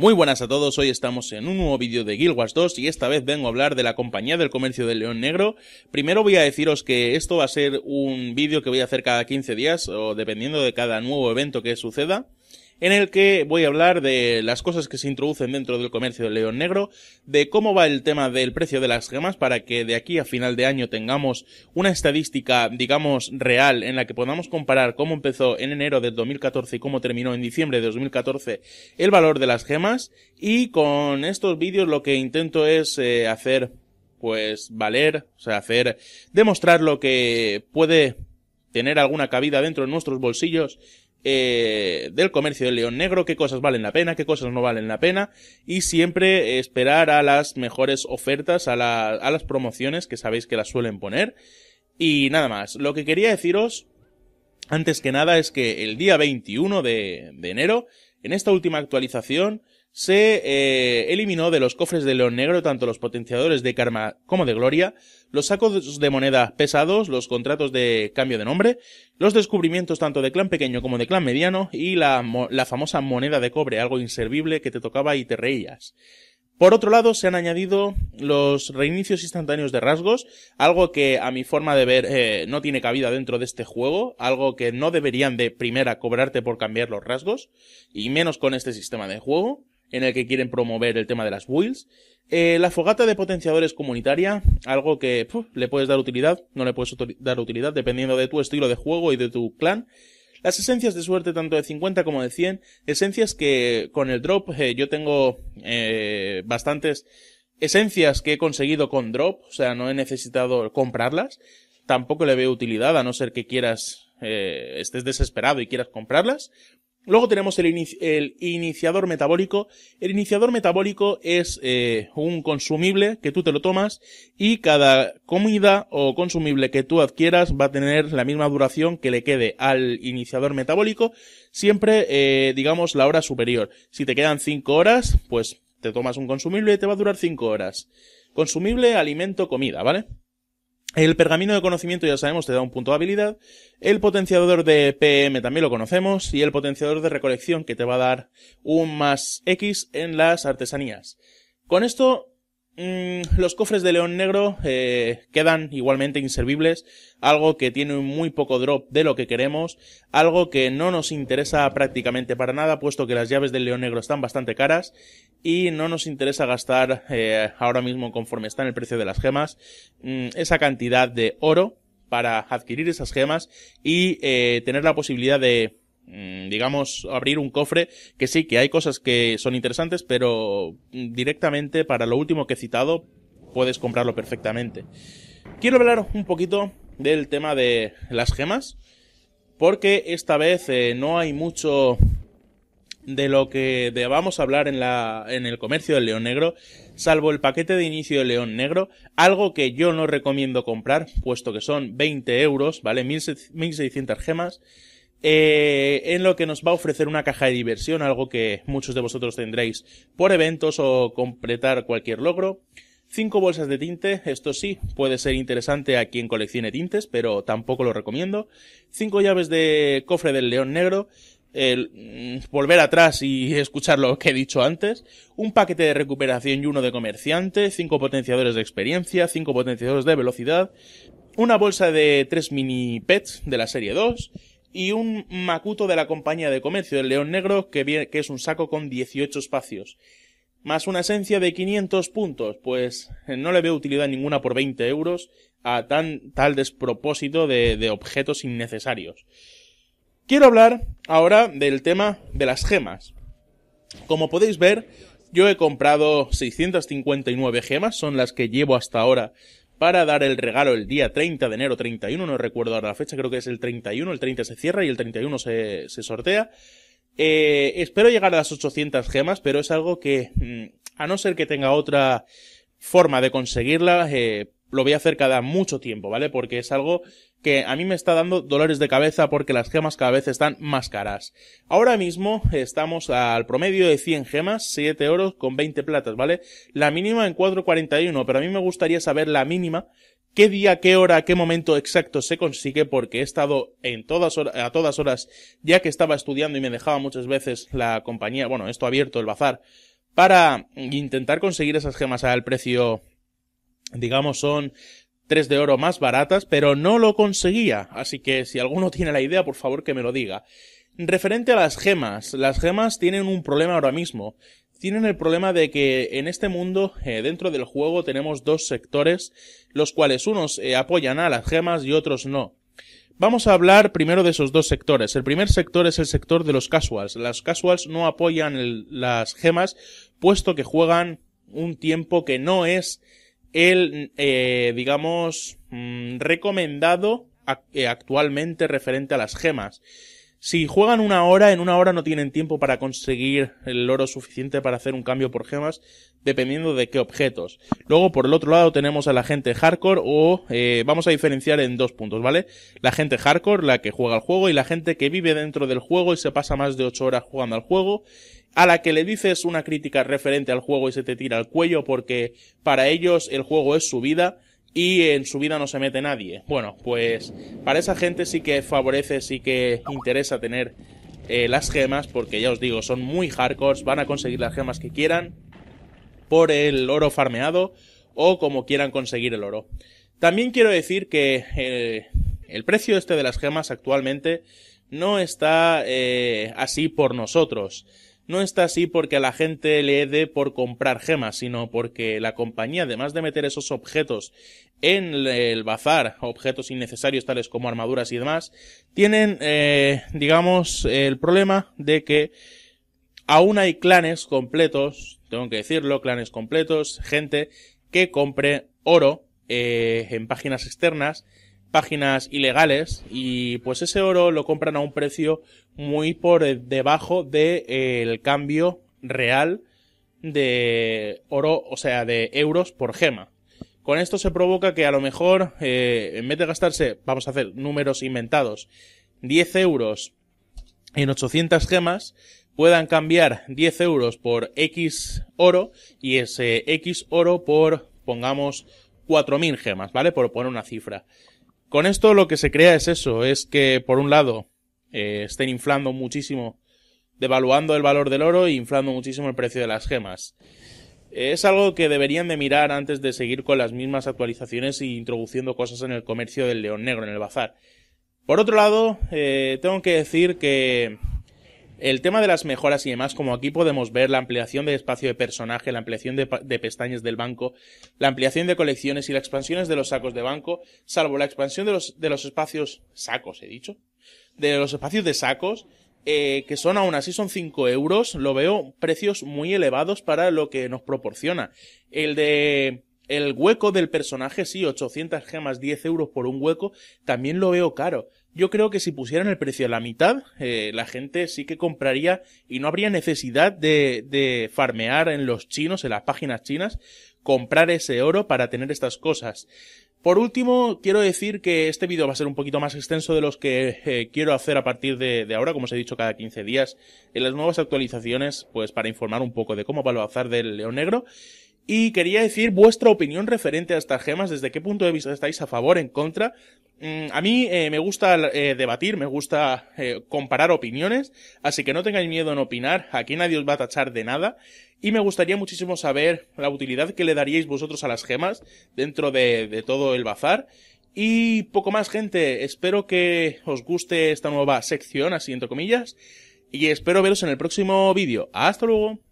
Muy buenas a todos, hoy estamos en un nuevo vídeo de Guild Wars 2 y esta vez vengo a hablar de la compañía del comercio del león negro. Primero voy a deciros que esto va a ser un vídeo que voy a hacer cada 15 días o dependiendo de cada nuevo evento que suceda en el que voy a hablar de las cosas que se introducen dentro del comercio del león negro, de cómo va el tema del precio de las gemas para que de aquí a final de año tengamos una estadística, digamos, real en la que podamos comparar cómo empezó en enero de 2014 y cómo terminó en diciembre de 2014 el valor de las gemas y con estos vídeos lo que intento es eh, hacer pues valer, o sea, hacer demostrar lo que puede tener alguna cabida dentro de nuestros bolsillos eh, del comercio del león negro, qué cosas valen la pena, qué cosas no valen la pena, y siempre esperar a las mejores ofertas, a, las promociones que sabéis que las suelen poner. Y nada más, lo que quería deciros, antes que nada, es que el día 21 de enero, en esta última actualización, se eh, eliminó de los cofres de León Negro tanto los potenciadores de karma como de gloria, los sacos de moneda pesados, los contratos de cambio de nombre, los descubrimientos tanto de clan pequeño como de clan mediano y la, famosa moneda de cobre, algo inservible que te tocaba y te reías. Por otro lado, se han añadido los reinicios instantáneos de rasgos, algo que a mi forma de ver eh, no tiene cabida dentro de este juego, algo que no deberían de primera cobrarte por cambiar los rasgos, y menos con este sistema de juego en el que quieren promover el tema de las builds. Eh, la fogata de potenciadores comunitaria, algo que le puedes dar utilidad, no le puedes dar utilidad, dependiendo de tu estilo de juego y de tu clan. Las esencias de suerte, tanto de 50 como de 100, esencias que con el drop eh, yo tengo eh, bastantes esencias que he conseguido con drop, o sea, no he necesitado comprarlas. Tampoco le veo utilidad, a no ser que quieras, estés desesperado y quieras comprarlas. Luego tenemos el, iniciador metabólico. El iniciador metabólico es eh, un consumible que tú te lo tomas y cada comida o consumible que tú adquieras va a tener la misma duración que le quede al iniciador metabólico, siempre eh, digamos la hora superior. Si te quedan 5 horas, pues te tomas un consumible y te va a durar 5 horas. Consumible, alimento, comida, ¿vale? El pergamino de conocimiento, ya sabemos, te da un punto de habilidad. El potenciador de PM también lo conocemos. Y el potenciador de recolección, que te va a dar un más X en las artesanías. Con esto Mm, los cofres de León Negro eh, quedan igualmente inservibles, algo que tiene muy poco drop de lo que queremos, algo que no nos interesa prácticamente para nada, puesto que las llaves del León Negro están bastante caras y no nos interesa gastar eh, ahora mismo conforme está en el precio de las gemas mm, esa cantidad de oro para adquirir esas gemas y eh, tener la posibilidad de Mm, digamos, abrir un cofre, que sí, que hay cosas que son interesantes, pero directamente para lo último que he citado puedes comprarlo perfectamente. Quiero hablar un poquito del tema de las gemas, porque esta vez eh, no hay mucho de lo que debamos hablar en, la, en el comercio del león negro, salvo el paquete de inicio del león negro, algo que yo no recomiendo comprar, puesto que son 20 euros, ¿vale? 1600 gemas. Eh, en lo que nos va a ofrecer una caja de diversión, algo que muchos de vosotros tendréis por eventos o completar cualquier logro. Cinco bolsas de tinte, esto sí, puede ser interesante a quien coleccione tintes, pero tampoco lo recomiendo. Cinco llaves de cofre del león negro, el, mm, volver atrás y escuchar lo que he dicho antes, un paquete de recuperación y uno de comerciante, cinco potenciadores de experiencia, cinco potenciadores de velocidad, una bolsa de tres mini pets de la serie 2, y un Makuto de la Compañía de Comercio del León Negro, que, es un saco con 18 espacios. Más una esencia de 500 puntos, pues eh, no le veo utilidad ninguna por 20 euros a tan, tal despropósito de, de objetos innecesarios. Quiero hablar ahora del tema de las gemas. Como podéis ver, yo he comprado 659 gemas, son las que llevo hasta ahora para dar el regalo el día 30 de enero, 31, no recuerdo ahora la fecha, creo que es el 31, el 30 se cierra y el 31 se, se sortea. Eh, espero llegar a las 800 gemas, pero es algo que, mm, a no ser que tenga otra forma de conseguirla, eh, lo voy a hacer cada mucho tiempo, ¿vale? Porque es algo que a mí me está dando dolores de cabeza porque las gemas cada vez están más caras. Ahora mismo estamos al promedio de 100 gemas, 7 euros con 20 platas, ¿vale? La mínima en 4.41, pero a mí me gustaría saber la mínima, qué día, qué hora, qué momento exacto se consigue porque he estado en todas a todas horas, ya que estaba estudiando y me dejaba muchas veces la compañía, bueno, esto abierto, el bazar, para intentar conseguir esas gemas al precio digamos, son tres de oro más baratas, pero no lo conseguía. Así que si alguno tiene la idea, por favor que me lo diga. Referente a las gemas, las gemas tienen un problema ahora mismo. Tienen el problema de que en este mundo, eh, dentro del juego, tenemos dos sectores, los cuales unos eh, apoyan a las gemas y otros no. Vamos a hablar primero de esos dos sectores. El primer sector es el sector de los casuals. Las casuals no apoyan las gemas, puesto que juegan un tiempo que no es el, eh, digamos, mm, recomendado eh, actualmente referente a las gemas. Si juegan una hora, en una hora no tienen tiempo para conseguir el oro suficiente para hacer un cambio por gemas, dependiendo de qué objetos. Luego, por el otro lado, tenemos a la gente hardcore o eh, vamos a diferenciar en dos puntos, ¿vale? La gente hardcore, la que juega al juego, y la gente que vive dentro del juego y se pasa más de ocho horas jugando al juego, a la que le dices una crítica referente al juego y se te tira al cuello porque para ellos el juego es su vida y en su vida no se mete nadie. Bueno, pues para esa gente sí que favorece, sí que interesa tener eh, las gemas, porque ya os digo, son muy hardcore, van a conseguir las gemas que quieran por el oro farmeado o como quieran conseguir el oro. También quiero decir que eh, el precio este de las gemas actualmente no está eh, así por nosotros no está así porque a la gente le dé por comprar gemas, sino porque la compañía, además de meter esos objetos en el bazar, objetos innecesarios tales como armaduras y demás, tienen, eh, digamos, el problema de que aún hay clanes completos, tengo que decirlo, clanes completos, gente que compre oro eh, en páginas externas páginas ilegales y pues ese oro lo compran a un precio muy por debajo del de, el cambio real de oro, o sea, de euros por gema. Con esto se provoca que a lo mejor, eh, en vez de gastarse, vamos a hacer números inventados, 10 euros en 800 gemas, puedan cambiar 10 euros por X oro y ese X oro por, pongamos, 4.000 gemas, ¿vale? Por poner una cifra. Con esto lo que se crea es eso, es que por un lado eh, estén inflando muchísimo, devaluando el valor del oro e inflando muchísimo el precio de las gemas. Es algo que deberían de mirar antes de seguir con las mismas actualizaciones e introduciendo cosas en el comercio del león negro, en el bazar. Por otro lado, eh, tengo que decir que el tema de las mejoras y demás, como aquí podemos ver, la ampliación de espacio de personaje, la ampliación de, pestañas del banco, la ampliación de colecciones y las expansiones de los sacos de banco, salvo la expansión de los, espacios sacos, he dicho, de los espacios de sacos, eh, que son aún así son 5 euros, lo veo precios muy elevados para lo que nos proporciona. El de el hueco del personaje, sí, 800 gemas, 10 euros por un hueco, también lo veo caro. Yo creo que si pusieran el precio a la mitad, eh, la gente sí que compraría y no habría necesidad de, de farmear en los chinos, en las páginas chinas, comprar ese oro para tener estas cosas. Por último, quiero decir que este vídeo va a ser un poquito más extenso de los que eh, quiero hacer a partir de, ahora, como os he dicho, cada 15 días, en las nuevas actualizaciones, pues para informar un poco de cómo va el bazar del león negro. Y quería decir vuestra opinión referente a estas gemas, desde qué punto de vista estáis a favor, en contra, Mm, a mí eh, me gusta eh, debatir, me gusta eh, comparar opiniones, así que no tengáis miedo en opinar, aquí nadie os va a tachar de nada, y me gustaría muchísimo saber la utilidad que le daríais vosotros a las gemas dentro de, de todo el bazar. Y poco más gente, espero que os guste esta nueva sección, así entre comillas, y espero veros en el próximo vídeo. Hasta luego.